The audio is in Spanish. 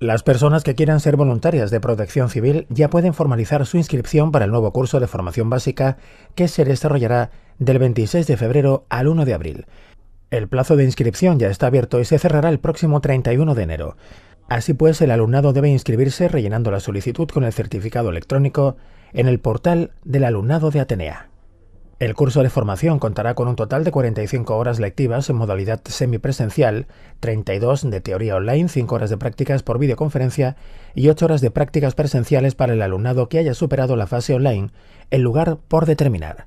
Las personas que quieran ser voluntarias de protección civil ya pueden formalizar su inscripción para el nuevo curso de formación básica que se desarrollará del 26 de febrero al 1 de abril. El plazo de inscripción ya está abierto y se cerrará el próximo 31 de enero. Así pues, el alumnado debe inscribirse rellenando la solicitud con el certificado electrónico en el portal del alumnado de Atenea. El curso de formación contará con un total de 45 horas lectivas en modalidad semipresencial, 32 de teoría online, 5 horas de prácticas por videoconferencia y 8 horas de prácticas presenciales para el alumnado que haya superado la fase online, el lugar por determinar.